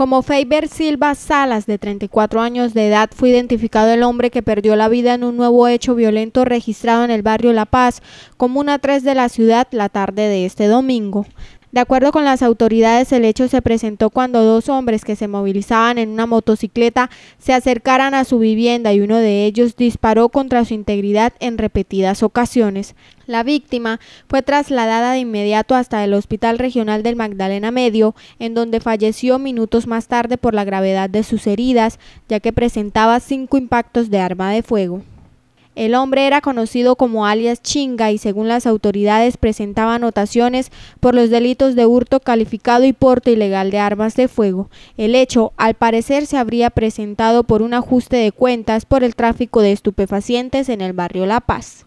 Como Faber Silva Salas, de 34 años de edad, fue identificado el hombre que perdió la vida en un nuevo hecho violento registrado en el barrio La Paz, comuna 3 de la ciudad, la tarde de este domingo. De acuerdo con las autoridades, el hecho se presentó cuando dos hombres que se movilizaban en una motocicleta se acercaran a su vivienda y uno de ellos disparó contra su integridad en repetidas ocasiones. La víctima fue trasladada de inmediato hasta el Hospital Regional del Magdalena Medio, en donde falleció minutos más tarde por la gravedad de sus heridas, ya que presentaba cinco impactos de arma de fuego. El hombre era conocido como alias Chinga y según las autoridades presentaba anotaciones por los delitos de hurto calificado y porte ilegal de armas de fuego. El hecho, al parecer, se habría presentado por un ajuste de cuentas por el tráfico de estupefacientes en el barrio La Paz.